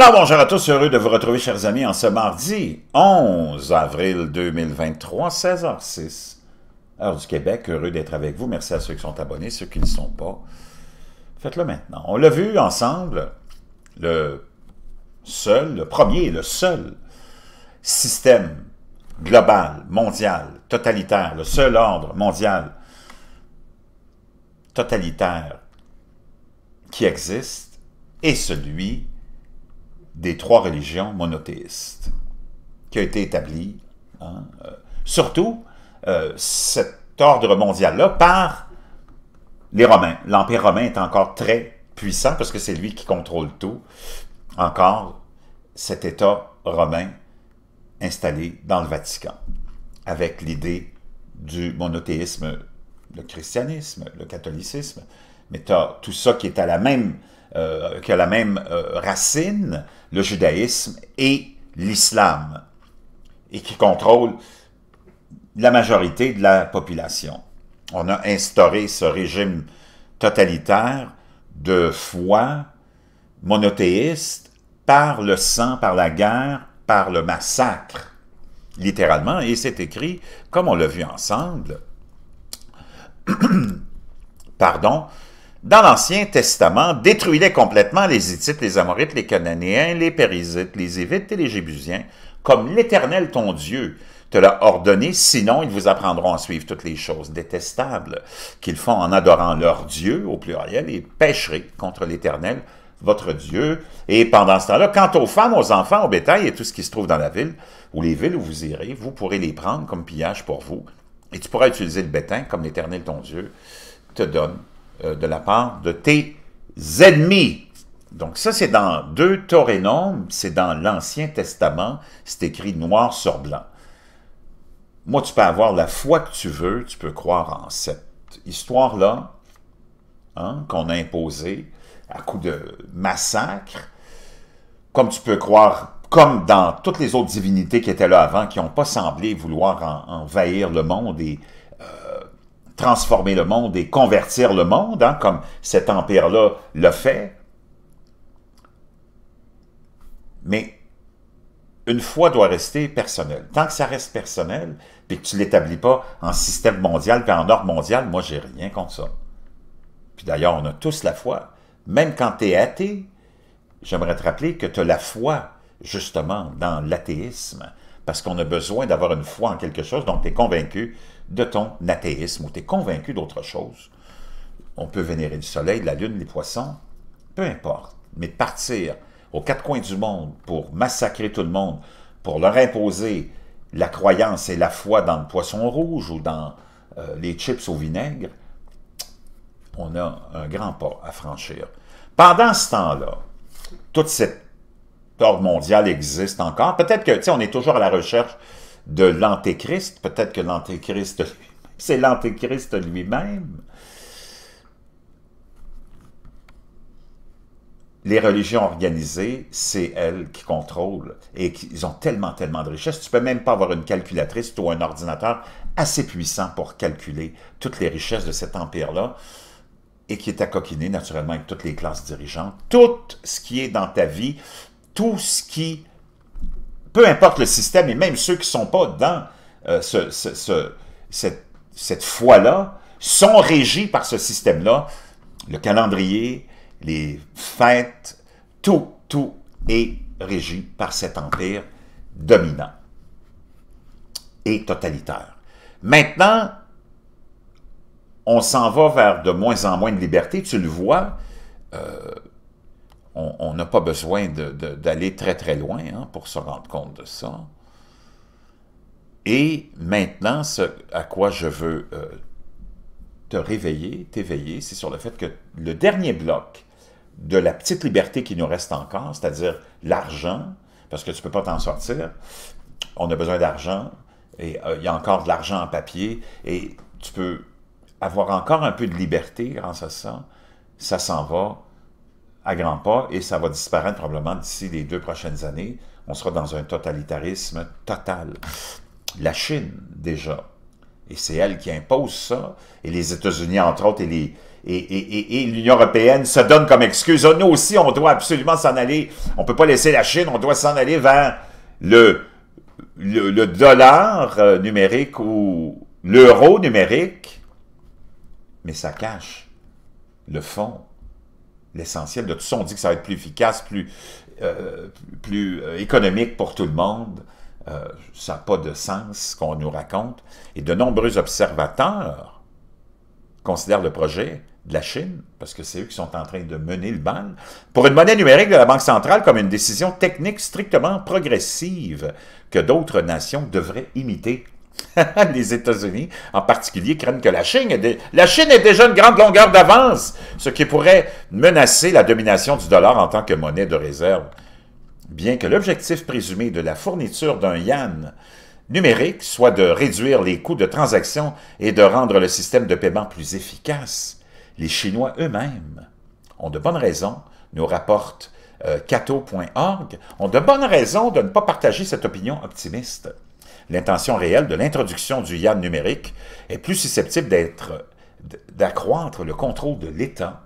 Alors bonjour à tous, heureux de vous retrouver chers amis en ce mardi 11 avril 2023, 16h06, heure du Québec. Heureux d'être avec vous, merci à ceux qui sont abonnés, ceux qui ne sont pas, faites-le maintenant. On l'a vu ensemble, le seul, le premier, le seul système global, mondial, totalitaire, le seul ordre mondial totalitaire qui existe est celui des trois religions monothéistes qui a été établi hein, euh, surtout euh, cet ordre mondial-là, par les Romains. L'Empire romain est encore très puissant parce que c'est lui qui contrôle tout. Encore cet État romain installé dans le Vatican, avec l'idée du monothéisme, le christianisme, le catholicisme, mais tu as tout ça qui est à la même, euh, a la même euh, racine, le judaïsme et l'islam, et qui contrôle la majorité de la population. On a instauré ce régime totalitaire de foi monothéiste par le sang, par la guerre, par le massacre, littéralement, et c'est écrit, comme on l'a vu ensemble, pardon, dans l'Ancien Testament, détruis-les complètement les Hittites, les Amorites, les Cananéens, les Périsites, les Évites et les Jébusiens, comme l'Éternel ton Dieu te l'a ordonné, sinon ils vous apprendront à suivre toutes les choses détestables qu'ils font en adorant leur Dieu, au pluriel, et pécherez contre l'Éternel, votre Dieu. Et pendant ce temps-là, quant aux femmes, aux enfants, au bétail et tout ce qui se trouve dans la ville, ou les villes où vous irez, vous pourrez les prendre comme pillage pour vous, et tu pourras utiliser le bétain comme l'Éternel ton Dieu te donne euh, de la part de tes ennemis. Donc ça, c'est dans 2 Torénom, c'est dans l'Ancien Testament, c'est écrit noir sur blanc. Moi, tu peux avoir la foi que tu veux, tu peux croire en cette histoire-là, hein, qu'on a imposée à coup de massacre, comme tu peux croire, comme dans toutes les autres divinités qui étaient là avant, qui n'ont pas semblé vouloir envahir le monde et transformer le monde et convertir le monde, hein, comme cet empire-là le fait. Mais une foi doit rester personnelle. Tant que ça reste personnel, puis que tu ne l'établis pas en système mondial puis en ordre mondial, moi, j'ai rien contre ça. Puis d'ailleurs, on a tous la foi. Même quand tu es athée, j'aimerais te rappeler que tu as la foi, justement, dans l'athéisme, parce qu'on a besoin d'avoir une foi en quelque chose dont tu es convaincu de ton athéisme ou tu es convaincu d'autre chose. On peut vénérer le soleil, la lune, les poissons, peu importe. Mais de partir aux quatre coins du monde pour massacrer tout le monde, pour leur imposer la croyance et la foi dans le poisson rouge ou dans euh, les chips au vinaigre, on a un grand pas à franchir. Pendant ce temps-là, toute cette peur mondiale existe encore. Peut-être que, on est toujours à la recherche de l'Antéchrist, peut-être que l'Antéchrist, c'est l'Antéchrist lui-même. Les religions organisées, c'est elles qui contrôlent et ils ont tellement, tellement de richesses. Tu peux même pas avoir une calculatrice ou un ordinateur assez puissant pour calculer toutes les richesses de cet empire-là et qui est à coquiner naturellement avec toutes les classes dirigeantes. Tout ce qui est dans ta vie, tout ce qui peu importe le système, et même ceux qui ne sont pas dans euh, cette, cette foi-là, sont régis par ce système-là. Le calendrier, les fêtes, tout, tout est régi par cet empire dominant et totalitaire. Maintenant, on s'en va vers de moins en moins de liberté, tu le vois, euh, on n'a pas besoin d'aller très très loin hein, pour se rendre compte de ça. Et maintenant, ce à quoi je veux euh, te réveiller, t'éveiller, c'est sur le fait que le dernier bloc de la petite liberté qui nous reste encore, c'est-à-dire l'argent, parce que tu ne peux pas t'en sortir, on a besoin d'argent, et euh, il y a encore de l'argent en papier, et tu peux avoir encore un peu de liberté grâce à ça, ça s'en va à grands pas et ça va disparaître probablement d'ici les deux prochaines années. On sera dans un totalitarisme total. La Chine, déjà, et c'est elle qui impose ça, et les États-Unis, entre autres, et et, l'Union européenne se donne comme excuse. Ah, nous aussi, on doit absolument s'en aller. On ne peut pas laisser la Chine, on doit s'en aller vers le, le dollar euh, numérique ou l'euro numérique. Mais ça cache le fond l'essentiel de tout ça. On dit que ça va être plus efficace, plus, euh, plus euh, économique pour tout le monde. Euh, ça n'a pas de sens ce qu'on nous raconte. Et de nombreux observateurs considèrent le projet de la Chine, parce que c'est eux qui sont en train de mener le bal, pour une monnaie numérique de la Banque centrale comme une décision technique strictement progressive que d'autres nations devraient imiter les États-Unis, en particulier, craignent que la Chine, ait déjà une grande longueur d'avance, ce qui pourrait menacer la domination du dollar en tant que monnaie de réserve. Bien que l'objectif présumé de la fourniture d'un yuan numérique soit de réduire les coûts de transaction et de rendre le système de paiement plus efficace, les Chinois eux-mêmes ont de bonnes raisons, nous rapporte cato.org, euh, ont de bonnes raisons de ne pas partager cette opinion optimiste l'intention réelle de l'introduction du yen numérique est plus susceptible d'être d'accroître le contrôle de l'État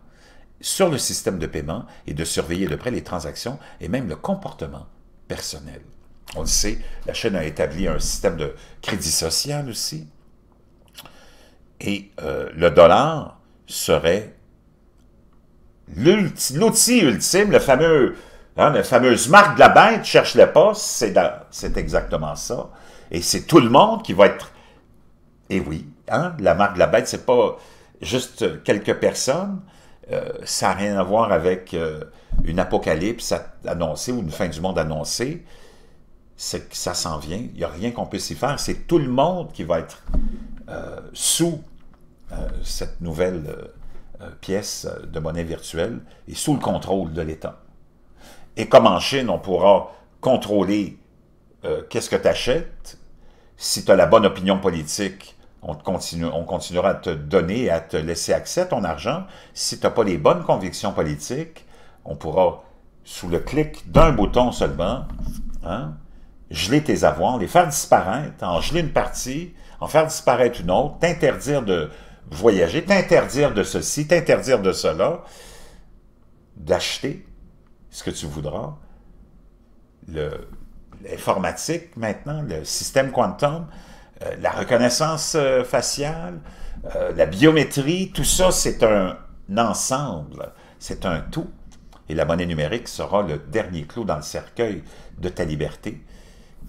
sur le système de paiement et de surveiller de près les transactions et même le comportement personnel. On le sait, la Chine a établi un système de crédit social aussi. Et euh, le dollar serait l'outil ultime, le fameux, hein, la fameuse marque de la bête, cherche-le pas, c'est exactement ça. Et c'est tout le monde qui va être... Et eh oui, hein, la marque de la bête, c'est pas juste quelques personnes. Euh, ça n'a rien à voir avec euh, une apocalypse annoncée ou une fin du monde annoncée. C'est que ça s'en vient. Il n'y a rien qu'on puisse y faire. C'est tout le monde qui va être euh, sous cette nouvelle pièce de monnaie virtuelle et sous le contrôle de l'État. Et comme en Chine, on pourra contrôler qu'est-ce que tu achètes si tu as la bonne opinion politique, on, on continuera à te donner, à te laisser accès à ton argent. Si tu n'as pas les bonnes convictions politiques, on pourra, sous le clic d'un bouton seulement, hein, geler tes avoirs, les faire disparaître, en geler une partie, en faire disparaître une autre, t'interdire de voyager, t'interdire de ceci, t'interdire de cela, d'acheter ce que tu voudras. Le, l'informatique maintenant, le système quantum, euh, la reconnaissance euh, faciale, euh, la biométrie, tout ça, c'est un ensemble, c'est un tout. Et la monnaie numérique sera le dernier clou dans le cercueil de ta liberté.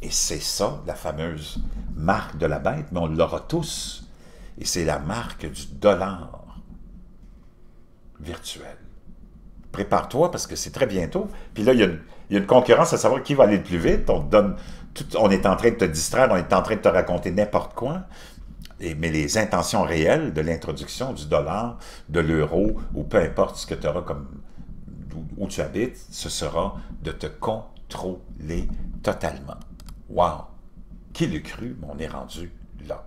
Et c'est ça, la fameuse marque de la bête, mais on l'aura tous. Et c'est la marque du dollar virtuel prépare-toi parce que c'est très bientôt. Puis là, il y, a une, concurrence à savoir qui va aller le plus vite. On donne, tout, on est en train de te distraire, on est en train de te raconter n'importe quoi. Et, mais les intentions réelles de l'introduction du dollar, de l'euro, ou peu importe ce que tu auras comme où, tu habites, ce sera de te contrôler totalement. Waouh! Qui l'eût cru, mais on est rendu là.